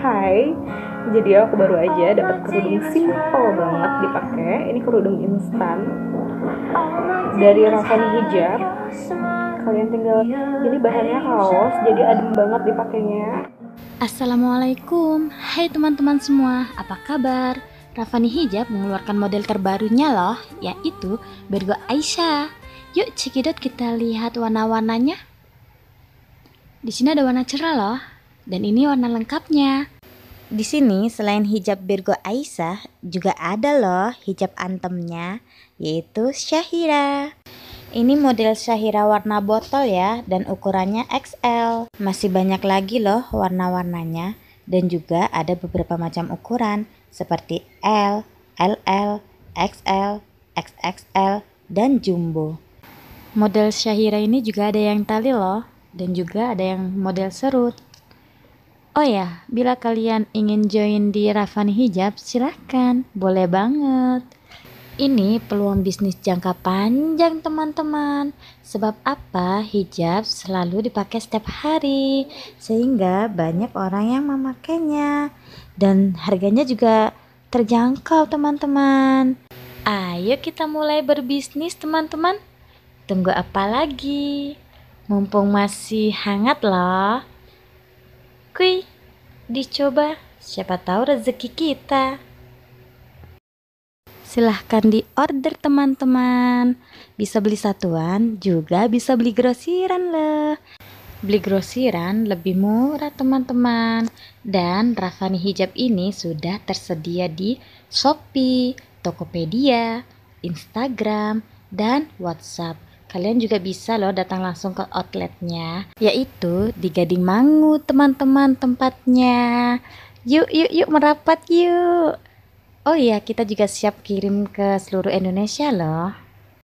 Hai Jadi aku baru aja oh dapat kerudung simple banget dipakai Ini kerudung instan oh Dari Raffan Hijab Kalian tinggal Jadi bahannya kaos Jadi adem banget dipakainya Assalamualaikum Hai teman-teman semua Apa kabar? Rafani Hijab mengeluarkan model terbarunya loh, yaitu Bergo Aisyah. Yuk cekidot kita lihat warna-warnanya. Di sini ada warna cerah loh. Dan ini warna lengkapnya. Di sini selain hijab Virgo Aisyah juga ada loh hijab antemnya yaitu Syahira. Ini model Syahira warna botol ya dan ukurannya XL. Masih banyak lagi loh warna-warnanya dan juga ada beberapa macam ukuran seperti L, LL, XL, XXL, dan jumbo. Model Syahira ini juga ada yang tali loh dan juga ada yang model serut. Oh ya, bila kalian ingin join di Ravani Hijab, silahkan. Boleh banget. Ini peluang bisnis jangka panjang teman-teman. Sebab apa hijab selalu dipakai setiap hari. Sehingga banyak orang yang memakainya. Dan harganya juga terjangkau teman-teman. Ayo kita mulai berbisnis teman-teman. Tunggu apa lagi? Mumpung masih hangat loh. Kui, dicoba, siapa tahu rezeki kita. Silahkan di order teman-teman. Bisa beli satuan, juga bisa beli grosiran loh. Beli grosiran lebih murah teman-teman. Dan Rafani Hijab ini sudah tersedia di Shopee, Tokopedia, Instagram, dan WhatsApp. Kalian juga bisa loh datang langsung ke outletnya, yaitu di Gading Mangu, teman-teman tempatnya. Yuk, yuk, yuk merapat yuk. Oh iya, kita juga siap kirim ke seluruh Indonesia loh.